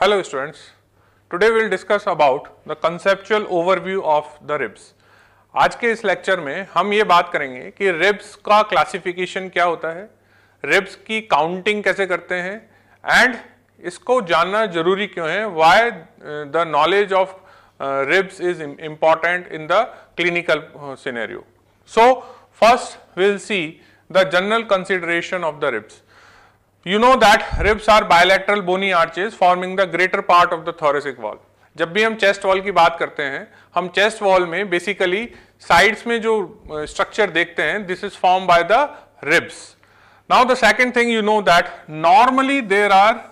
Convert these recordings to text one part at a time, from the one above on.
Hello students, today we discuss discuss about the conceptual overview of the ribs. आज के इस lecture में हम ये बात करेंगे कि रिब्स का क्लासिफिकेशन क्या होता है रिब्स की काउंटिंग कैसे करते हैं एंड इसको जानना जरूरी क्यों है why the knowledge of ribs is important in the clinical scenario so first will see the general consideration of the ribs You know that ribs are bilateral bony arches forming the greater part of the thoracic wall. जब भी हम chest wall की बात करते हैं हम chest wall में basically sides में जो structure देखते हैं this is formed by the ribs. Now the second thing you know that normally there are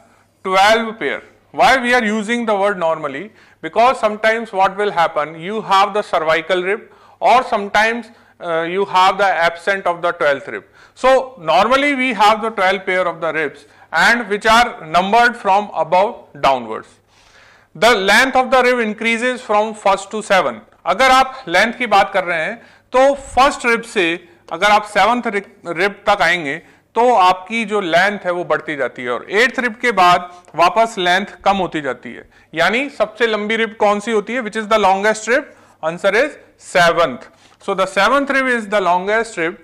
12 pair. why we are using the word normally because sometimes what will happen you have the cervical rib or sometimes uh, you have the absent of the 12th rib. So normally we have the 12 pair of the ribs and which are numbered from above downwards. The length of the rib increases from first to seven. अगर आप length की बात कर रहे हैं तो first rib से अगर आप seventh rib तक आएंगे तो आपकी जो लेंथ है वो बढ़ती जाती है और एट्थ रिब के बाद वापस लेंथ कम होती जाती है यानी सबसे लंबी रिब कौन सी होती है which is the longest rib answer is seventh. So the seventh rib is the longest rib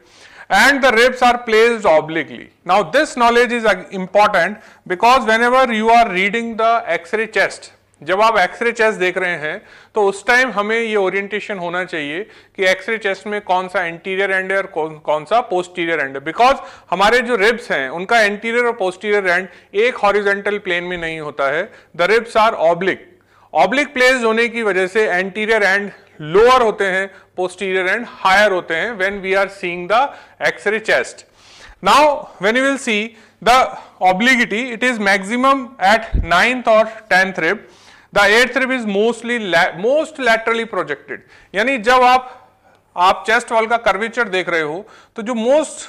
and the ribs are placed obliquely. Now this knowledge is uh, important because whenever you are reading the X-ray chest, जब आप x ray chest देख रहे हैं तो उस time हमें ये orientation होना चाहिए कि एक्सरे चेस्ट में कौन सा एंटीरियर एंड है और कौन कौन सा पोस्टीरियर एंड है बिकॉज हमारे जो रिब्स हैं उनका एंटीरियर और पोस्टीरियर एंड एक हॉरिजेंटल प्लेन में नहीं होता है the ribs are oblique oblique placed होने की वजह से एंटीरियर एंड लोअर होते हैं पोस्टीरियर एंड हायर होते हैं when we are seeing the X-ray chest now when you will see the obliquity it is maximum at ninth और tenth rib the eighth rib is mostly most laterally projected यानी जब आप आप chest wall का curvature देख रहे हो तो जो मोस्ट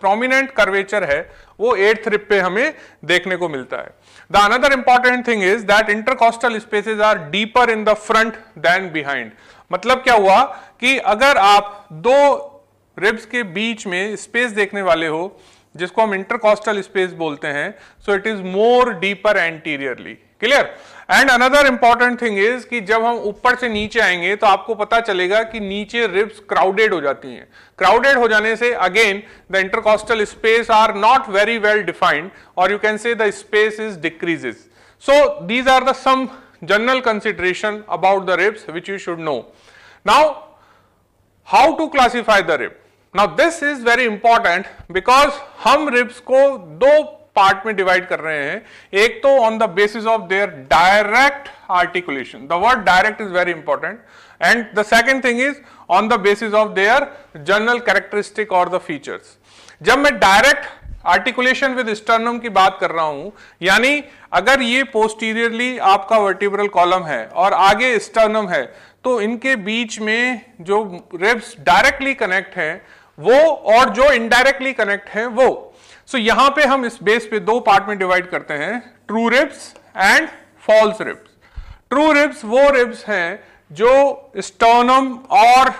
प्रोमिनेंट कर्वेचर है वो एट्थ रिप पे हमें देखने को मिलता है The another important thing is that intercostal spaces are deeper in the front than behind. मतलब क्या हुआ कि अगर आप दो रिब्स के बीच में स्पेस देखने वाले हो जिसको हम इंटरकॉस्टल स्पेस बोलते हैं so it is more deeper anteriorly clear and another important thing is कि जब हम ऊपर से नीचे आएंगे तो आपको पता चलेगा कि नीचे रिब्स क्राउडेड हो जाती हैं क्राउडेड हो जाने से again the intercostal space are not very well defined और you can say the space is decreases so these are the some general consideration about the ribs which you should know now how to classify the rib now this is very important because हम ribs को दो part में divide कर रहे हैं एक तो on the basis of their direct articulation the word direct is very important and the second thing is on the basis of their general characteristic और द फीचर्स जब मैं डायरेक्ट आर्टिकुलेशन विद स्टर्नम की बात कर रहा हूं यानी अगर ये पोस्टीरियरली आपका वर्टिब्रल कॉलम है और आगे स्टर्नम है तो इनके बीच में जो रिब्स डायरेक्टली कनेक्ट है वो और जो इनडायरेक्टली कनेक्ट है वो सो so, यहां पे हम इस बेस पे दो पार्ट में डिवाइड करते हैं true ribs and false ribs true ribs वो रिब्स हैं जो स्टर्नम और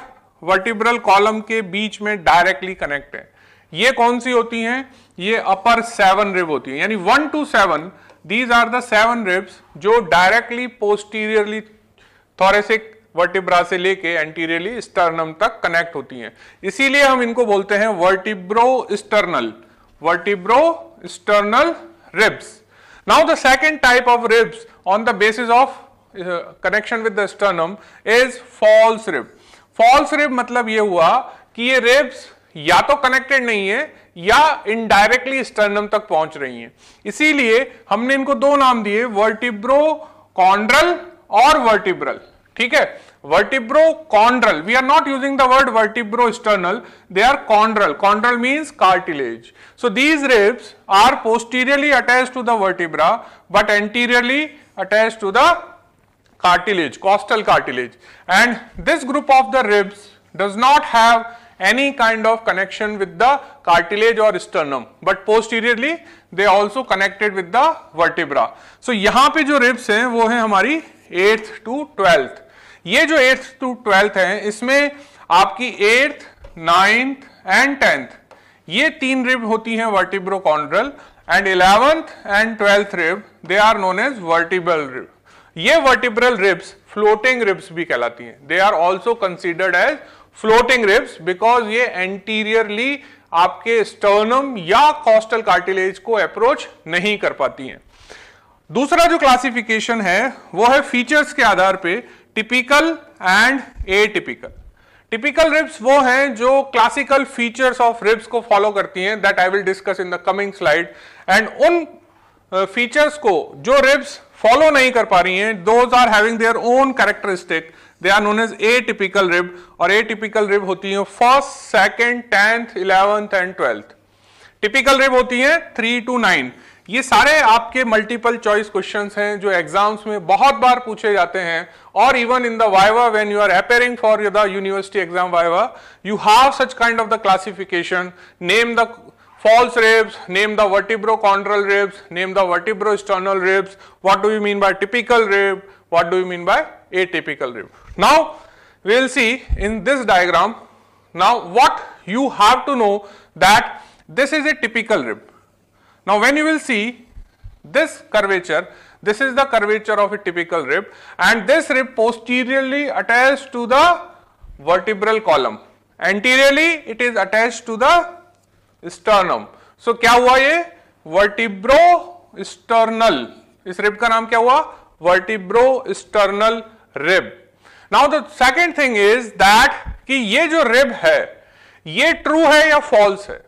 वर्टिब्रल कॉलम के बीच में डायरेक्टली कनेक्ट है ये कौन सी होती हैं ये अपर सेवन रिब होती है यानी one to seven these are the seven ribs जो डायरेक्टली पोस्टीरियरली थोरेसिक वर्टिब्रा से लेके एंटीरियरली स्टर्नम तक कनेक्ट होती हैं इसीलिए हम इनको बोलते हैं vertebro sternal vertebro sternal ribs. Now the second type of ribs on the basis of uh, connection with the sternum is false rib. False rib matlab ye hua ki ye ribs ya to connected nahi hai या indirectly sternum तक पहुंच रही हैं इसीलिए हमने इनको दो नाम दिए वर्टिब्रो कॉन्ड्रल और वर्टिब्रल ठीक है vertebro chondral we are not using the word vertebro external they are chondral chondral means cartilage so these ribs are posteriorly attach to the vertebra but anteriorly attach to the cartilage costal cartilage and this group of the ribs does not have any kind of connection with the cartilage और sternum but posteriorly they also connected with the vertebra so यहां पर जो ribs हैं वो है हमारी eighth to twelfth ये जो एट्थ टू ट्वेल्थ है इसमें आपकी एट्थ नाइन्थ एंड टेंथ ये तीन रिब होती हैं vertebro chondral and eleventh and twelfth rib they are known as vertebral rib ये वर्टिब्रल रिब्स फ्लोटिंग रिब्स भी कहलाती हैं they are also considered as floating ribs because ये एंटीरियरली आपके स्टर्नम या कॉस्टल कार्टिलेज को अप्रोच नहीं कर पाती हैं दूसरा जो क्लासिफिकेशन है वो है फीचर्स के आधार पे typical and atypical typical ribs वो हैं जो क्लासिकल फीचर्स ऑफ रिब्स को फॉलो करती हैं that I will discuss in the coming slide and उन फीचर्स uh, को जो रिब्स फॉलो नहीं कर पा रही हैं those are having their own characteristic they are known as A typical rib और ए टिपिकल रिब होती है first second tenth eleventh and twelfth typical rib होती है थ्री टू नाइन ये सारे आपके मल्टीपल चॉइस क्वेश्चन हैं जो एग्जाम्स में बहुत बार पूछे जाते हैं और even in the viva when you are appearing for the university exam viva you have such kind of the classification name the false ribs, name the vertebrochondral ribs, name the vertebrosternal ribs, what do you mean by typical rib, what do you mean by atypical rib. Now, we will see in this diagram, now what you have to know that this is a typical rib. Now when you will see this curvature, this is the curvature of a typical rib and this rib posteriorly attached to the vertebral column. Anteriorly it is attached to the sternum. So kya hua ye vertebro sternal is rib ka naam kya hua vertebro sternal rib now the second thing is that ki ye jo rib hai ये true है या false है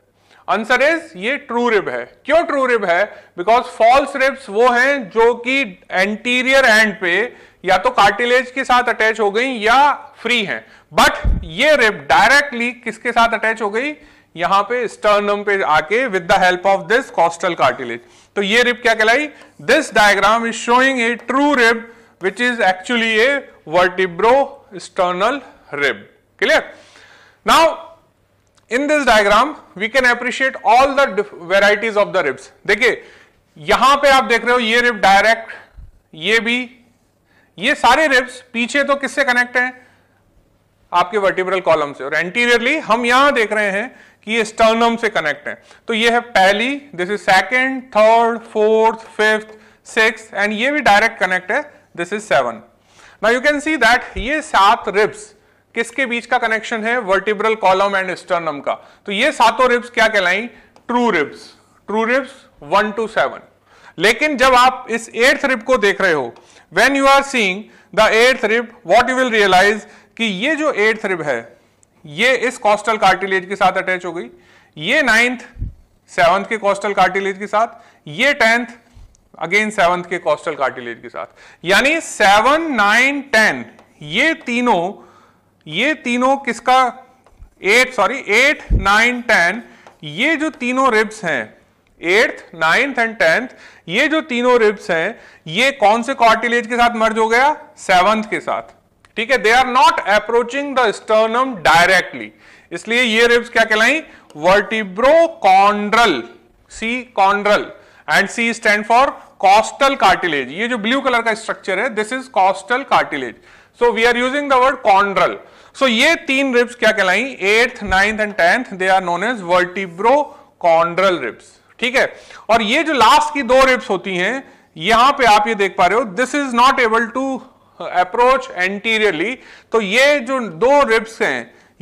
answer is ये true rib है क्यों true rib है because false ribs वो हैं जो कि एंटीरियर एंड पे या तो कार्टिलेज के साथ अटैच हो गई या फ्री हैं बट ये रिब डायरेक्टली किसके साथ अटैच हो गई यहां पे स्टर्नम पे आके with the help of this costal cartilage तो ये रिब क्या कहलाई this diagram is showing a true rib which is actually a vertebro sternal rib clear now in this diagram we can appreciate all the varieties of the ribs देखिए यहां पे आप देख रहे हो ये रिप डायरेक्ट ये भी ये सारे रिब्स पीछे तो किससे कनेक्ट हैं आपके वर्टिब्रल कॉलम से और एंटीरियरली हम यहां देख रहे हैं कि ये स्टर्नम से कनेक्ट है तो ये है पहली this is second third fourth fifth six and ये भी डायरेक्ट कनेक्ट है दिस इज सेवन ना यू कैन सी दैट ये सात रिब्स किसके बीच का कनेक्शन है वर्टिब्रल कॉलम एंड स्टर्नम का तो ये सातों रिब्स क्या कहलाई true ribs true ribs one to seven लेकिन जब आप इस एट्थ रिब को देख रहे हो when you are seeing the eighth rib what you will realise कि ये जो एट्थ रिब है ये इस कॉस्टल कार्टिलेज के साथ अटैच हो गई ये नाइन्थ सेवंथ के कॉस्टल कार्टिलेज के साथ ये टेंथ अगेन सेवंथ के कॉस्टल कार्टिलेज के साथ यानी सेवन नाइन टेन ये तीनों ये तीनों किसका eight sorry eight nine ten ये जो तीनों रिब्स हैं एट्थ नाइन्थ एंड टेंथ ये जो तीनों रिब्स हैं ये कौन से कॉर्टिलेज के साथ मर्ज हो गया सेवंथ के साथ ठीक है they are not approaching the sternum directly इसलिए ये रिब्स क्या कहलाई vertebro chondral C chondral and C stand for costal cartilage ये जो ब्लू कलर का स्ट्रक्चर है this is costal cartilage so we are using the word chondral so ये तीन रिब्स क्या कहलाई eighth ninth and tenth they are known as vertebro chondral ribs ठीक है और ये जो लास्ट की दो रिब्स होती हैं यहां पे आप ये देख पा रहे हो this is not able to approach anteriorly तो ये जो दो रिब्स हैं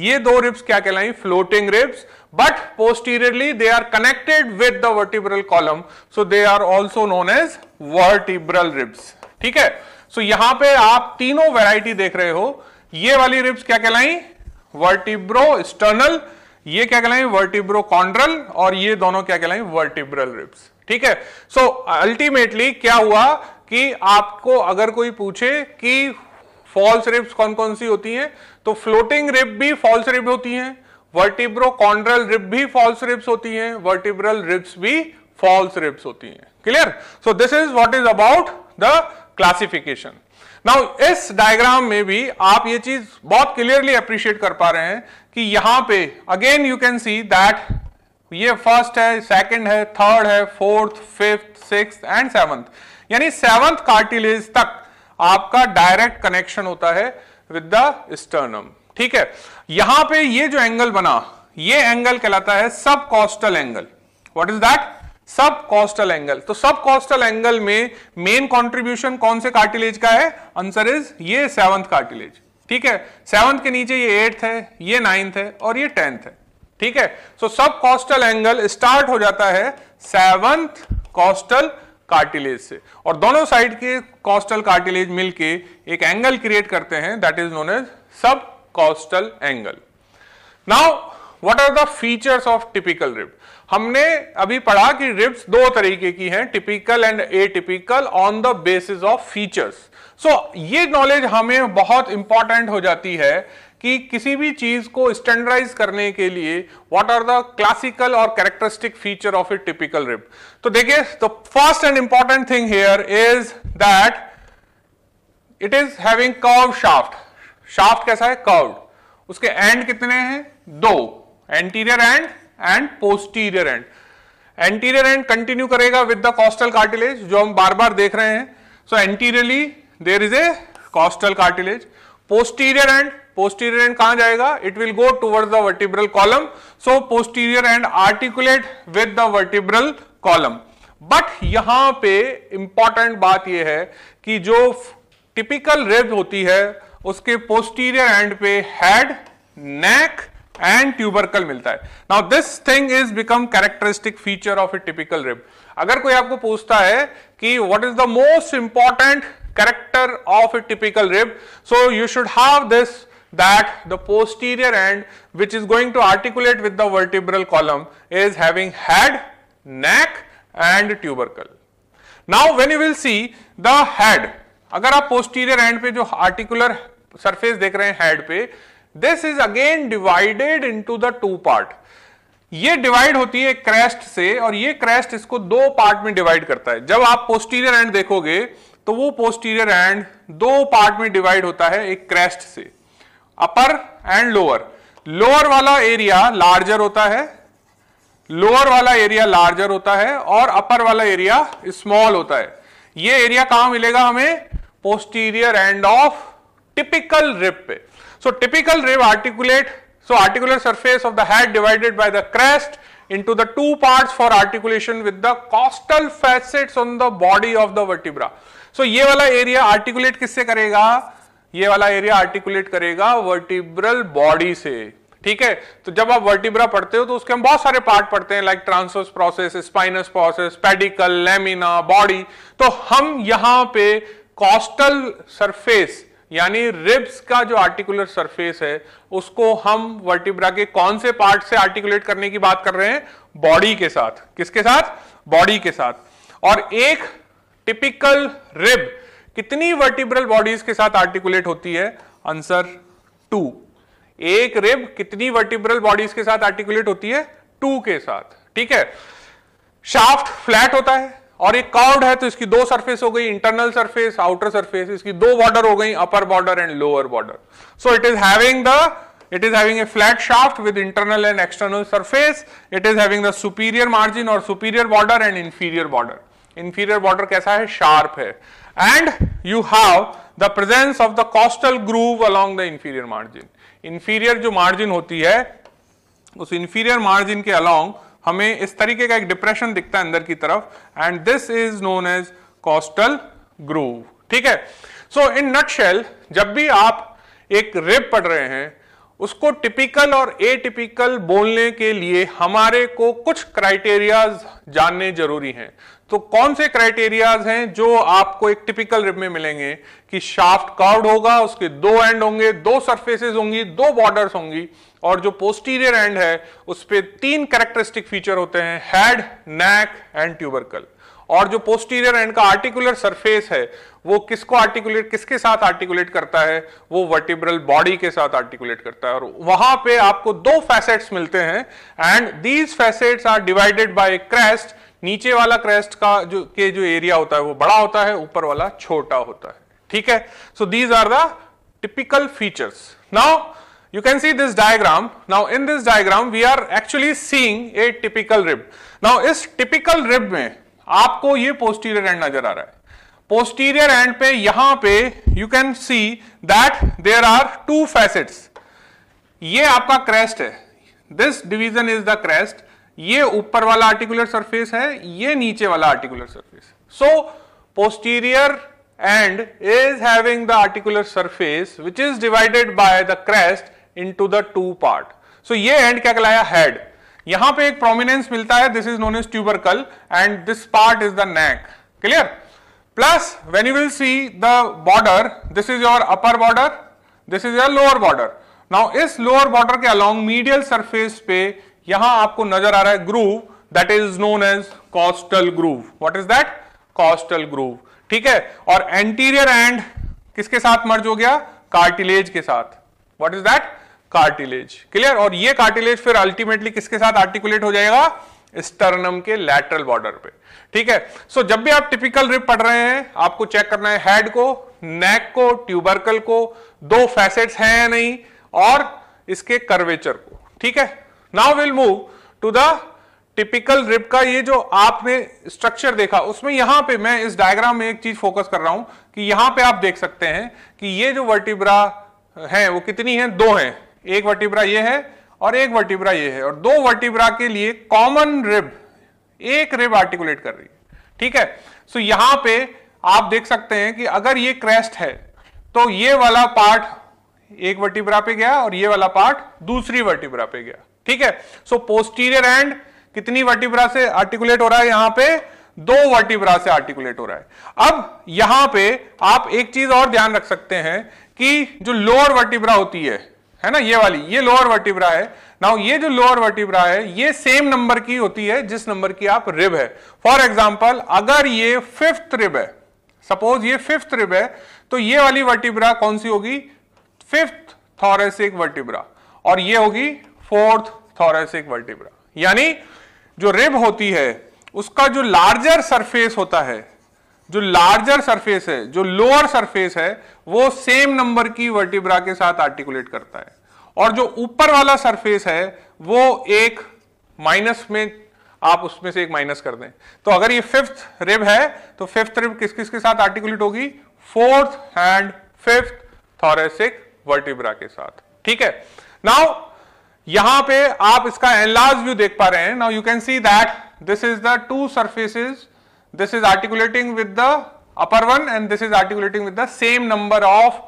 ये दो रिब्स क्या कहलाई floating ribs but posteriorly they are connected with the vertebral column so they are also known as vertebral ribs ठीक है सो so, यहां पे आप तीनों वेराइटी देख रहे हो ये वाली रिब्स क्या कहलाई वर्टिब्रो एक्सटर्नल ये क्या कहलाई वर्टिब्रो कॉन्ड्रल और ये दोनों क्या कहलाई वर्टिब्रल रिब्स ठीक है सो so, अल्टीमेटली क्या हुआ कि आपको अगर कोई पूछे कि फॉल्स रिब्स कौन कौन सी होती हैं तो फ्लोटिंग रिब भी फॉल्स रिब होती हैं वर्टिब्रो कॉन्ड्रल रिब भी फॉल्स रिब्स होती हैं वर्टिब्रल रिब्स भी फॉल्स रिब्स होती हैं clear so this is what is about the classification now इस डायग्राम में भी आप ये चीज बहुत क्लियरली अप्रिशिएट कर पा रहे हैं कि यहां पे again you can see that ये फर्स्ट है सेकंड है थर्ड है fourth fifth six and seventh यानी सेवंथ कार्टिलेज तक आपका डायरेक्ट कनेक्शन होता है विद द स्टर्नम ठीक है यहां पे ये जो एंगल बना ये एंगल कहलाता है subcostal angle what is that subcostal angle तो सब कॉस्टल एंगल में मेन कंट्रीब्यूशन कौन से कार्टिलेज का है आंसर इज ये सेवंथ कार्टिलेज ठीक है सेवंथ के नीचे ये एट्थ है ये नाइन्थ है और ये टेंथ है ठीक है सो सब कॉस्टल एंगल स्टार्ट हो जाता है सेवंथ कॉस्टल कार्टिलेज से और दोनों साइड के कॉस्टल कार्टिलेज मिलके एक एंगल क्रिएट करते हैं that is known as subcostal angle now what are the features of typical rib हमने अभी पढ़ा कि रिप्स दो तरीके की हैं typical and atypical on the basis of features so ये नॉलेज हमें बहुत इंपॉर्टेंट हो जाती है कि किसी भी चीज को स्टैंडर्डाइज करने के लिए व्हाट आर द क्लासिकल और characteristic feature of a typical rib तो देखिए the first and important thing here is that it is having curve shaft shaft कैसा है कर्व उसके एंड कितने हैं दो anterior end and posterior end anterior end continue करेगा विद द कॉस्टल कार्टिलेज जो हम बार बार देख रहे हैं so anteriorly there is a costal cartilage posterior end posterior and कहां जाएगा it will go toward the vertebral column so posterior end articulate with the vertebral column but यहां पे इंपॉर्टेंट बात यह है कि जो टिपिकल रेब होती है उसके पोस्टीरियर एंड पे हेड नेक एंड ट्यूबरकल मिलता है now this thing is become characteristic feature of a typical rib अगर कोई आपको पूछता है कि what is the most important character of a typical rib. So you should have this that the posterior end which is going to articulate with the vertebral column is having head, neck and tubercle. Now when you will see the head, अगर आप posterior end पे जो articular surface देख रहे हैं head पे this is again divided into the two part ये divide होती है क्रेस्ट से और ये क्रेस्ट इसको दो पार्ट में डिवाइड करता है जब आप पोस्टीरियर एंड देखोगे तो वो पोस्टीरियर एंड दो पार्ट में डिवाइड होता है एक क्रेस्ट से अपर एंड लोअर लोअर वाला एरिया लार्जर होता है लोअर वाला एरिया लार्जर होता है और अपर वाला एरिया स्मॉल होता है ये एरिया कहां मिलेगा हमें posterior end of typical rib पे So typical rib articulate, so articular surface of the head divided by the crest into the two parts for articulation with the costal facets on the body of the vertebra. So ये वाला area articulate किससे करेगा ये वाला area articulate करेगा vertebral body से ठीक है तो जब आप वर्टिब्रा पढ़ते हो तो उसके हम बहुत सारे पार्ट पढ़ते हैं like transverse process spinous process pedicle lamina body तो हम यहां पे कॉस्टल सरफेस यानी रिब्स का जो आर्टिकुलर सरफेस है उसको हम वर्टिब्रा के कौन से पार्ट से आर्टिकुलेट करने की बात कर रहे हैं बॉडी के साथ किसके साथ बॉडी के साथ और एक टिपिकल रिब कितनी वर्टिब्रल बॉडीज के साथ आर्टिकुलेट होती है आंसर टू एक रिब कितनी वर्टिब्रल बॉडीज के साथ आर्टिकुलेट होती है टू के साथ ठीक है शाफ्ट फ्लैट होता है और एक कार्ड है तो इसकी दो सरफेस हो गई इंटरनल सरफेस आउटर सरफेस इसकी दो बॉर्डर हो गई upper border and lower border so it is having the it is having a flat shaft with internal and external surface it is having the superior margin और superior border and inferior border inferior border कैसा है sharp है and you have the presence of the costal groove along the inferior margin inferior जो margin होती है उस inferior margin के along हमें इस तरीके का एक डिप्रेशन दिखता है अंदर की तरफ and this is known as costal groove ठीक है सो इन नटशेल जब भी आप एक रिब पढ़ रहे हैं उसको टिपिकल और ए टिपिकल बोलने के लिए हमारे को कुछ क्राइटेरियाज जानने जरूरी हैं तो कौन से क्राइटेरियाज हैं जो आपको एक टिपिकल रिप में मिलेंगे कि शाफ्ट कार्ड होगा उसके दो एंड होंगे दो सरफेसेस होंगी दो बॉर्डर्स होंगी और जो पोस्टीरियर एंड है उस पर तीन कैरेक्टरिस्टिक फीचर होते हैं हेड नेक एंड ट्यूबरकल और जो पोस्टीरियर एंड का आर्टिकुलर सरफेस है वो किसको आर्टिकुलेट किसके साथ आर्टिकुलेट करता है वो वर्टिब्रल बॉडी के साथ आर्टिकुलेट करता है और वहां पे आपको दो फैसेट्स मिलते हैं and these facets are divided by crest नीचे वाला क्रेस्ट का जो के जो एरिया होता है वो बड़ा होता है ऊपर वाला छोटा होता है ठीक है so these are the typical features now you can see this diagram now in this diagram we are actually seeing a typical rib now इस typical rib में आपको ये पोस्टीरियर एंड नजर आ रहा है पोस्टीरियर एंड पे यहां पे you can see that there are two facets ये आपका क्रेस्ट है this division is the crest ये ऊपर वाला आर्टिकुलर सरफेस है ये नीचे वाला articular surface so end is having the articular surface which is divided by the crest into the two part so ये एंड क्या कहलाया हेड यहां पे एक प्रोमिनेंस मिलता है this is known as tubercle and this part is the neck clear plus when you will see the border this is your upper border this is your lower border now इस lower border के along medial surface पे यहां आपको नजर आ रहा है groove that is known as costal groove what is that costal groove ठीक है और एंटीरियर एंड किसके साथ मर्ज हो गया कार्टिलेज के साथ what is that cartilage clear और ये कार्टिलेज फिर अल्टीमेटली किसके साथ आर्टिकुलेट हो जाएगा स्टर्नम के लैटरल बॉर्डर पे ठीक है सो so, जब भी आप टिपिकल रिप पढ़ रहे हैं आपको चेक करना है हेड को नेक को ट्यूबरकल को दो फैसेट्स हैं या नहीं और इसके कर्वेचर को ठीक है now will move to the typical rib का ये जो आपने स्ट्रक्चर देखा उसमें यहां पे मैं इस डायग्राम में एक चीज फोकस कर रहा हूं कि यहां पे आप देख सकते हैं कि ये जो वर्टिब्रा है वो कितनी है दो हैं एक वर्टिब्रा ये है और एक वर्टिब्रा ये है और दो वर्टिब्रा के लिए कॉमन रिब एक रिब आर्टिकुलेट कर रही है ठीक है सो so, यहां पे आप देख सकते हैं कि अगर ये क्रेस्ट है तो ये वाला पार्ट एक वर्टिब्रा पे गया और ये वाला पार्ट दूसरी वर्टिब्रा पे गया ठीक है सो पोस्टीरियर एंड कितनी वर्टिब्रा से आर्टिकुलेट हो रहा है यहां पे दो वर्टिब्रा से आर्टिकुलेट हो रहा है अब यहां पे आप एक चीज और ध्यान रख सकते हैं कि जो लोअर वर्टिब्रा होती है है ना ये वाली ये लोअर वर्टिब्रा है नाउ ये जो लोअर वर्टिब्रा है ये सेम नंबर की होती है जिस नंबर की आप रिब है फॉर एग्जाम्पल अगर ये फिफ्थ रिब है सपोज ये फिफ्थ रिब है तो ये वाली वर्टिब्रा कौन सी होगी फिफ्थ थॉरेसिक वर्टिब्रा और ये होगी फोर्थ थॉरेसिक वर्टिब्रा यानी जो रिब होती है उसका जो लार्जर सरफेस होता है जो लार्जर सरफेस है जो लोअर सरफेस है वो सेम नंबर की वर्टिब्रा के साथ आर्टिकुलेट करता है और जो ऊपर वाला सरफेस है वो एक माइनस में आप उसमें से एक माइनस कर दें तो अगर ये फिफ्थ रिब है तो फिफ्थ रिब किस किस के साथ आर्टिकुलेट होगी fourth and fifth thoracic vertebra के साथ ठीक है नाउ यहां पे आप इसका एनलार्ज व्यू देख पा रहे हैं now you can see that this is the two surfaces this is articulating with the upper one and this is articulating with the same number of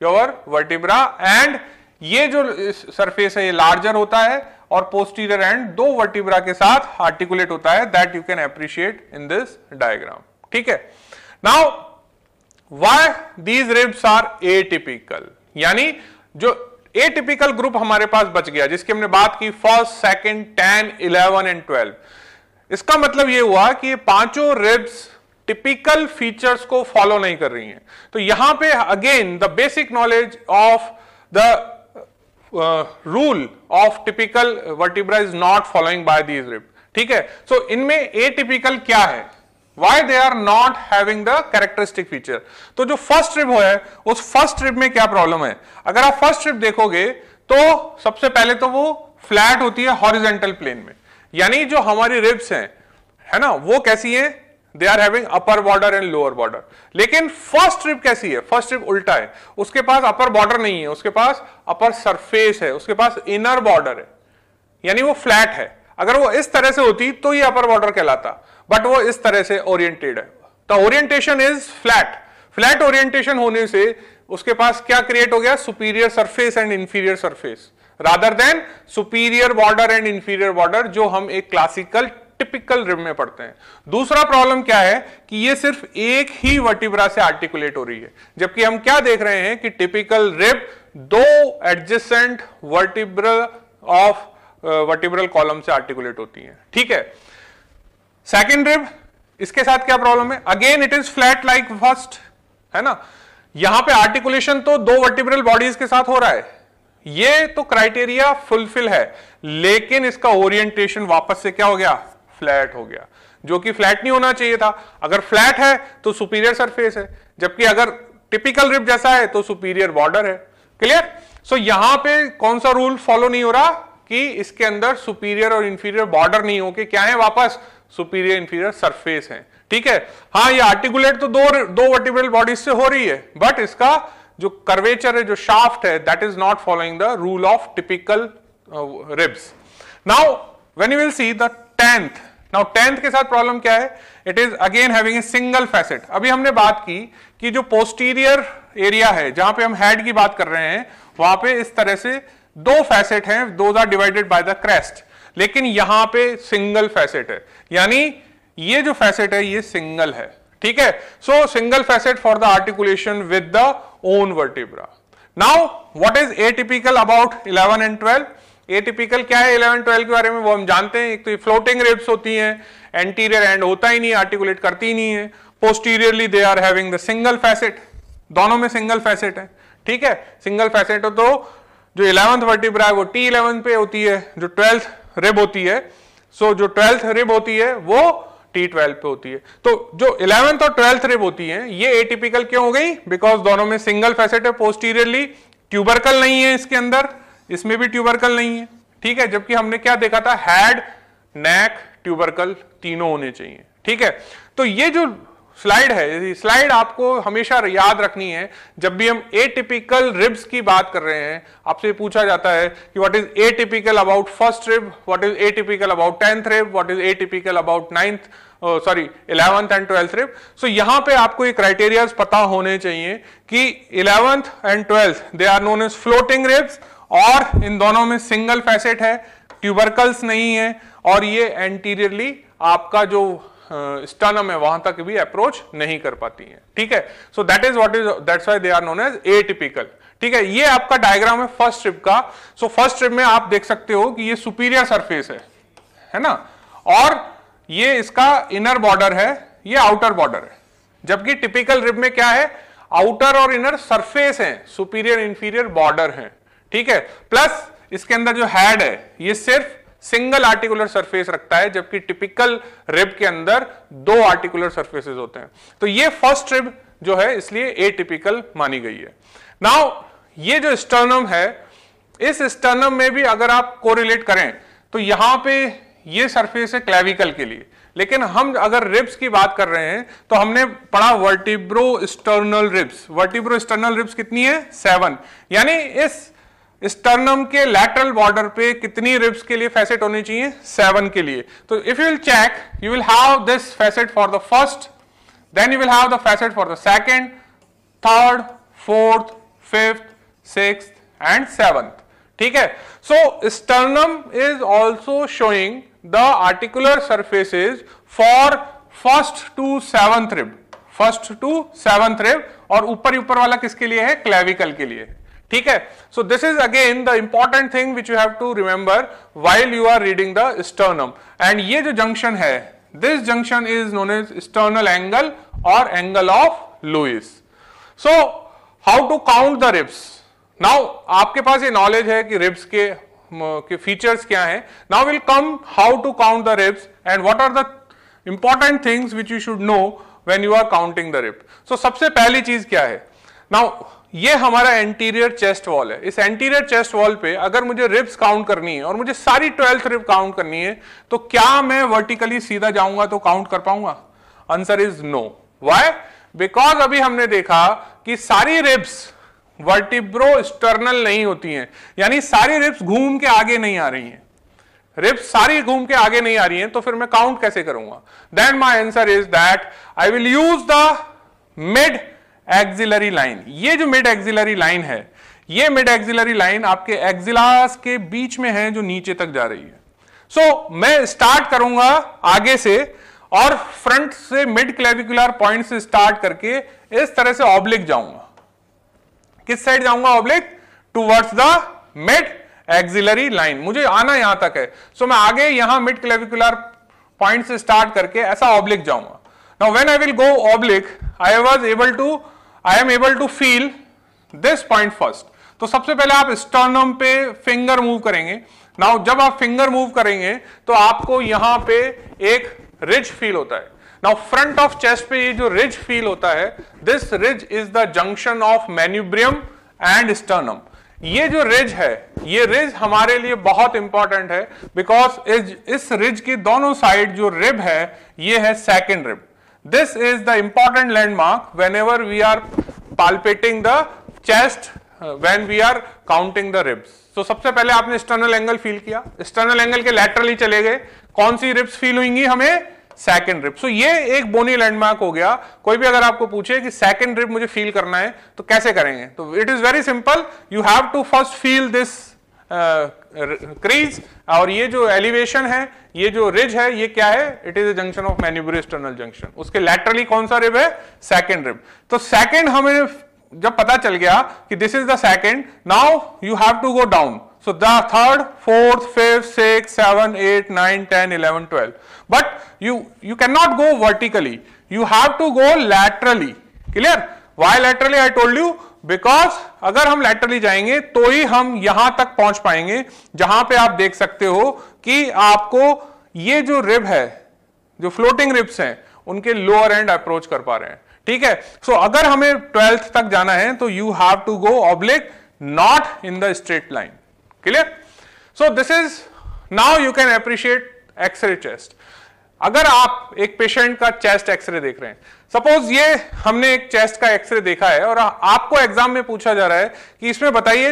your vertebra and ये जो surface है ये larger होता है और posterior end दो vertebra के साथ आर्टिकुलेट होता है that you can appreciate in this diagram ठीक है now why these ribs are atypical यानी जो एटिपिकल ग्रुप हमारे पास बच गया जिसकी हमने बात की first second ten eleven and twelve इसका मतलब यह हुआ कि ये पांचों रिब्स टिपिकल फीचर्स को फॉलो नहीं कर रही हैं तो यहां पे again the basic knowledge of the rule of typical vertebra is not following by these rib ठीक है सो so, इनमें ए टिपिकल क्या है why they are not having the characteristic feature तो जो फर्स्ट रिब है उस फर्स्ट ट्रिप में क्या प्रॉब्लम है अगर आप फर्स्ट ट्रिप देखोगे तो सबसे पहले तो वो फ्लैट होती है हॉरिजेंटल प्लेन में यानी जो हमारी रिब्स हैं है ना वो कैसी है they are having upper border and lower border लेकिन फर्स्ट रिब कैसी है फर्स्ट रिब उल्टा है उसके पास अपर बॉर्डर नहीं है उसके पास अपर सरफेस है उसके पास इनर बॉर्डर है यानी वो फ्लैट है अगर वो इस तरह से होती तो ये अपर बॉर्डर कहलाता बट वो इस तरह से ओरिएंटेड है तो orientation is flat flat orientation होने से उसके पास क्या क्रिएट हो गया superior surface and inferior surface rather than superior border and inferior border जो हम एक क्लासिकल टिपिकल रिब में पढ़ते हैं दूसरा प्रॉब्लम क्या है कि ये सिर्फ एक ही वर्टिब्रा से आर्टिकुलेट हो रही है जबकि हम क्या देख रहे हैं कि टिपिकल रिब दो adjacent vertebral of vertebral column से आर्टिकुलेट होती है ठीक है सेकेंड रिब इसके साथ क्या प्रॉब्लम है again it is flat like first है ना यहां पे आर्टिकुलेशन तो दो वर्टिब्रल बॉडीज के साथ हो रहा है ये तो क्राइटेरिया फुलफिल है लेकिन इसका ओरिएंटेशन वापस से क्या हो गया फ्लैट हो गया जो कि फ्लैट नहीं होना चाहिए था अगर फ्लैट है तो सुपीरियर सरफेस है जबकि अगर टिपिकल रिप जैसा है तो सुपीरियर बॉर्डर है क्लियर सो so, यहां पे कौन सा रूल फॉलो नहीं हो रहा कि इसके अंदर सुपीरियर और इंफीरियर बॉर्डर नहीं होके क्या है वापस सुपीरियर इंफीरियर सरफेस है ठीक है हाँ ये आर्टिकुलेट तो दो दो वर्टिब्रल बॉडीज से हो रही है बट इसका जो कर्वेचर है जो शाफ्ट है that is not following the rule of typical ribs now when you will see the tenth now tenth के साथ प्रॉब्लम क्या है it is again having a single facet अभी हमने बात की कि जो पोस्टीरियर एरिया है जहां पे हम हेड की बात कर रहे हैं वहां पे इस तरह से दो फैसेट हैं दो are divided by the crest लेकिन यहां पे सिंगल फैसेट है यानी ये जो फैसेट है ये सिंगल है ठीक है so single facet for the articulation with the own vertebra. Now, what is atypical about 11 and 12? Atypical क्या है 11 12 के बारे में वो हम जानते हैं एक तो फ्लोटिंग रेप्स होती हैं एंटीरियर एंड होता ही नहीं आर्टिकुलेट करती ही नहीं है posteriorly they are having the single facet दोनों में सिंगल फैसेट है ठीक है सिंगल फैसेट हो तो जो इलेवंथ वर्टिब्रा है वो टी इलेवन पे होती है जो ट्वेल्थ रिब होती है सो so, जो ट्वेल्थ रिब होती है वो टी ट्वेल्व पे होती है तो जो इलेवेंथ और ट्वेल्थ रिब होती है ये एटिपिकल क्यों हो गई बिकॉज दोनों में सिंगल फैसेट है पोस्टीरियरली ट्यूबरकल नहीं है इसके अंदर इसमें भी ट्यूबरकल नहीं है ठीक है जबकि हमने क्या देखा था हेड नेक ट्यूबरकल तीनों होने चाहिए ठीक है तो ये जो स्लाइड है स्लाइड आपको हमेशा याद रखनी है जब भी हम ए टिपिकल रिब्स की बात कर रहे हैं आपसे पूछा जाता है कि what is atypical about first rib what is atypical about tenth rib what is atypical about ninth sorry eleventh and twelfth rib so यहां पे आपको ये क्राइटेरिया पता होने चाहिए कि eleventh and twelfth they are known as floating ribs और इन दोनों में सिंगल फैसेट है ट्यूबरकल्स नहीं है और ये एंटीरियरली आपका जो स्टर्नम है वहां तक भी अप्रोच नहीं कर पाती है ठीक है so that is what is that's why they are known as atypical ठीक है ये आपका डायग्राम है फर्स्ट ट्रिप का सो फर्स्ट ट्रिप में आप देख सकते हो कि ये सुपीरियर सरफेस है है ना और ये इसका इनर बॉर्डर है ये आउटर बॉर्डर है जबकि टिपिकल रिप में क्या है आउटर और इनर सरफेस है सुपीरियर इंफीरियर बॉर्डर है ठीक है प्लस इसके अंदर जो हैड है ये सिर्फ सिंगल आर्टिकुलर सरफेस रखता है जबकि टिपिकल रिब के अंदर दो आर्टिकुलर सरफेसेस होते हैं तो ये फर्स्ट रिब जो है इसलिए ए टिपिकल मानी गई है नाउ ये जो स्टर्नम है इस स्टर्नम में भी अगर आप कोरिलेट करें तो यहां पे ये सरफेस है क्लेविकल के लिए लेकिन हम अगर रिब्स की बात कर रहे हैं तो हमने पढ़ा vertebrosternal ribs vertebrosternal ribs कितनी है सेवन यानी इस स्टर्नम के लैटरल बॉर्डर पे कितनी रिब्स के लिए फैसेट होनी चाहिए सेवन के लिए तो if you will check you will have this facet for the first then you will have the facet for the second third fourth fifth six and seventh ठीक है so sternum is also showing the articular surfaces for first to seventh rib first to seventh rib और ऊपर ऊपर वाला किसके लिए है clavicle के लिए ठीक है so this is again the important thing which you have to remember while you are reading the sternum and ये जो जंक्शन है this junction is known as sternal angle और angle of Louis so how to count the ribs now आपके पास ये knowledge है कि ribs के के फीचर्स क्या हैं now will come how to count the ribs and what are the important things which you should know when you are counting the rib so सबसे पहली चीज क्या है नाउ ये हमारा एंटीरियर चेस्ट वॉल है इस एंटीरियर चेस्ट वॉल पे अगर मुझे रिब्स काउंट करनी है और मुझे सारी ट्वेल्थ रिब काउंट करनी है तो क्या मैं वर्टिकली सीधा जाऊंगा तो काउंट कर पाऊंगा answer is no why because अभी हमने देखा कि सारी रिब्स वर्टिब्रो स्टर्नल नहीं होती हैं यानी सारी रिब्स घूम के आगे नहीं आ रही हैं रिप्स सारी घूम के आगे नहीं आ रही हैं तो फिर मैं काउंट कैसे करूंगा then my answer is that I will use the mid axillary line ये जो मिड एक्सिलरी लाइन है ये मिड एक्सिलरी लाइन आपके एक्सिलास के बीच में है जो नीचे तक जा रही है सो so, मैं स्टार्ट करूंगा आगे से और फ्रंट से मिड क्लेविकुलर पॉइंट से स्टार्ट करके इस तरह से ऑब्लिक जाऊंगा किस साइड जाऊंगा oblique towards the mid axillary line मुझे आना यहां तक है सो so, मैं आगे यहां मिड क्लेविकुलर पॉइंट से स्टार्ट करके ऐसा ऑब्लिक जाऊंगा now when I will go oblique I was able to I am able to feel this point first तो सबसे पहले आप स्टर्नम पे फिंगर मूव करेंगे नाउ जब आप फिंगर मूव करेंगे तो आपको यहां पे एक रिज फील होता है नाउ फ्रंट ऑफ चेस्ट पे ये जो रिज फील होता है this ridge is the junction of manubrium and sternum ये जो रिज है ये रिज हमारे लिए बहुत इंपॉर्टेंट है बिकॉज इस रिज की दोनों साइड जो रिब है ये है second rib This is the important landmark whenever we are palpating the chest uh, when we are counting the ribs. So सबसे पहले आपने external angle feel किया external angle के laterally चले गए कौन सी ribs feel हुई हमें सेकेंड रिप सो ये एक बोनी लैंडमार्क हो गया कोई भी अगर आपको पूछे कि सेकेंड रिप मुझे फील करना है तो कैसे करेंगे तो it is very simple you have to first feel this crease और ये जो एलिवेशन है ये जो रिज है ये क्या है it is a junction of manubriosternal junction उसके लैटरली कौन सा रिब है सेकेंड रिब तो सेकेंड हमें जब पता चल गया कि this is the second now you have to go down so the third fourth fifth six seven eight nine ten eleven twelve but you you can not go vertically you have to go laterally clear why laterally I told you because अगर हम laterally जाएंगे तो ही हम यहां तक पहुंच पाएंगे जहां पे आप देख सकते हो कि आपको ये जो रिब है जो फ्लोटिंग रिब्स हैं उनके लोअर एंड अप्रोच कर पा रहे हैं ठीक है सो so, अगर हमें ट्वेल्थ तक जाना है तो you have to go oblique not in the straight line clear so this is now you can appreciate x ray chest अगर आप एक पेशेंट का चेस्ट एक्सरे देख रहे हैं सपोज ये हमने एक चेस्ट का एक्सरे देखा है और आपको एग्जाम में पूछा जा रहा है कि इसमें बताइए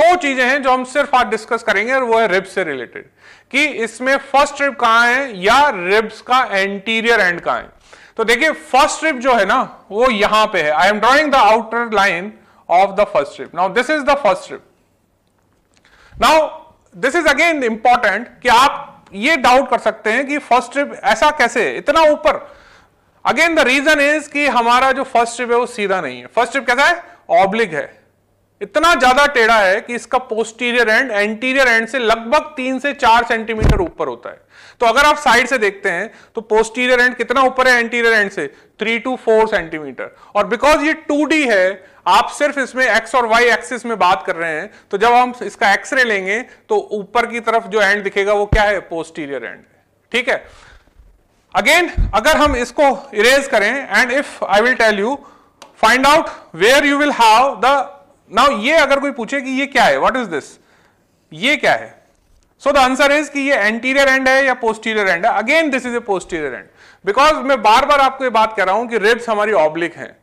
दो चीजें हैं जो हम सिर्फ आज डिस्कस करेंगे और वो है रिब्स से रिलेटेड कि इसमें फर्स्ट रिब कहां है या रिब्स का एंटीरियर एंड कहां है तो देखिए फर्स्ट रिब जो है ना वो यहां पे है I am drawing the outer line of the first rib now this is the first rib now this is again important कि आप ये डाउट कर सकते हैं कि फर्स्ट ट्रिप ऐसा कैसे इतना ऊपर अगेन द रीजन इज कि हमारा जो फर्स्ट ट्रिप है वो सीधा नहीं है फर्स्ट ट्रिप कैसा है ऑब्लिक है इतना ज्यादा टेढ़ा है कि इसका पोस्टीरियर एंड एंटीरियर एंड से लगभग तीन से चार सेंटीमीटर ऊपर होता है तो अगर आप साइड से देखते हैं तो पोस्टीरियर एंड कितना ऊपर है एंटीरियर एंड से थ्री टू फोर सेंटीमीटर और बिकॉज ये टू है आप सिर्फ इसमें एक्स और वाई एक्सिस में बात कर रहे हैं तो जब हम इसका एक्सरे लेंगे तो ऊपर की तरफ जो एंड दिखेगा वो क्या है पोस्टीरियर एंड ठीक है अगेन अगर हम इसको इरेज करें and if I will tell you find out where you will have the now ये अगर कोई पूछे कि ये क्या है व्हाट इज दिस ये क्या है सो द आंसर इज कि ये एंटीरियर एंड है या पोस्टीरियर एंड है again this is a posterior end because मैं बार बार आपको ये बात कह रहा हूं कि रिब्स हमारी ऑब्लिक हैं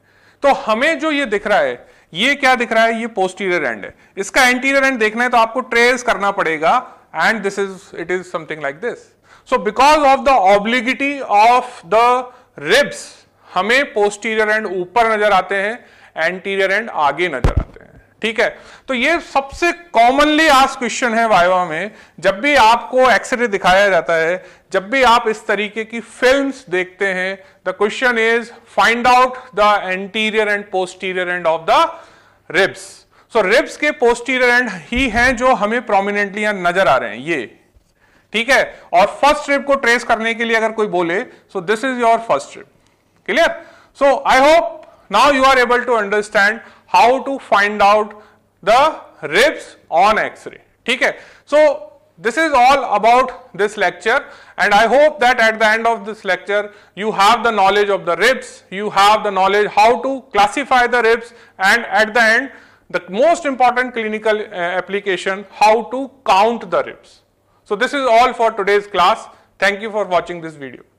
तो हमें जो ये दिख रहा है ये क्या दिख रहा है ये पोस्टीरियर एंड है इसका एंटीरियर एंड देखना है तो आपको ट्रेस करना पड़ेगा and this is it is something like this so because of the obliquity of the ribs हमें पोस्टीरियर एंड ऊपर नजर आते हैं एंटीरियर एंड आगे नजर आते हैं ठीक है तो ये सबसे कॉमनली आज क्वेश्चन है वायवा में जब भी आपको एक्सरे दिखाया जाता है जब भी आप इस तरीके की फिल्म्स देखते हैं the question is find out the anterior end posterior end of the ribs so ribs के पोस्टीरियर एंड ही हैं जो हमें प्रोमिनेंटली यहां नजर आ रहे हैं ये ठीक है और फर्स्ट रिब को ट्रेस करने के लिए अगर कोई बोले so this is your first rib clear so I hope now you are able to understand how to find out the ribs on x-ray. Okay? So, this is all about this lecture and I hope that at the end of this lecture you have the knowledge of the ribs, you have the knowledge how to classify the ribs and at the end the most important clinical uh, application how to count the ribs. So, this is all for today's class. Thank you for watching this video.